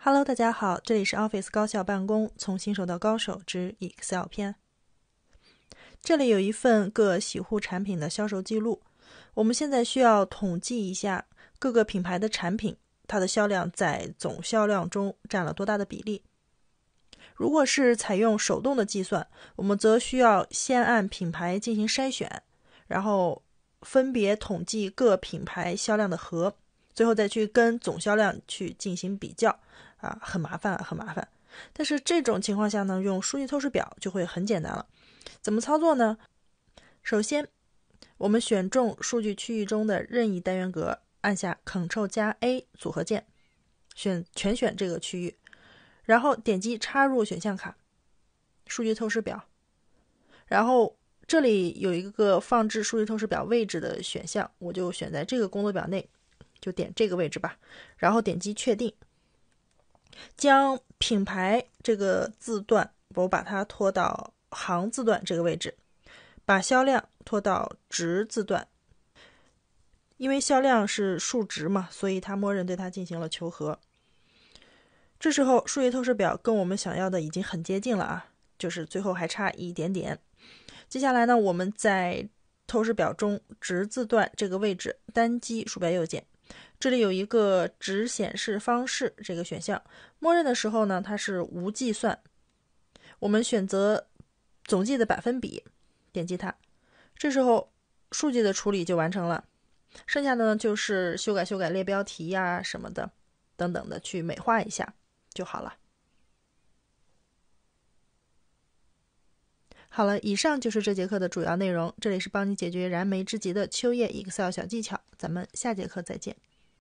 Hello，大家好，这里是 Office 高校办公，从新手到高手之 Excel 篇。这里有一份各洗护产品的销售记录，我们现在需要统计一下各个品牌的产品，它的销量在总销量中占了多大的比例。如果是采用手动的计算，我们则需要先按品牌进行筛选，然后分别统计各品牌销量的和。最后再去跟总销量去进行比较，啊，很麻烦，很麻烦。但是这种情况下呢，用数据透视表就会很简单了。怎么操作呢？首先，我们选中数据区域中的任意单元格，按下 Ctrl 加 A 组合键，选全选这个区域，然后点击插入选项卡，数据透视表。然后这里有一个放置数据透视表位置的选项，我就选在这个工作表内。就点这个位置吧，然后点击确定。将品牌这个字段，我把它拖到行字段这个位置，把销量拖到值字段。因为销量是数值嘛，所以它默认对它进行了求和。这时候数据透视表跟我们想要的已经很接近了啊，就是最后还差一点点。接下来呢，我们在透视表中值字段这个位置单击鼠标右键。这里有一个只显示方式这个选项，默认的时候呢，它是无计算。我们选择总计的百分比，点击它，这时候数据的处理就完成了。剩下的呢就是修改修改列标题呀什么的，等等的去美化一下就好了。好了，以上就是这节课的主要内容。这里是帮你解决燃眉之急的秋叶 Excel 小技巧，咱们下节课再见。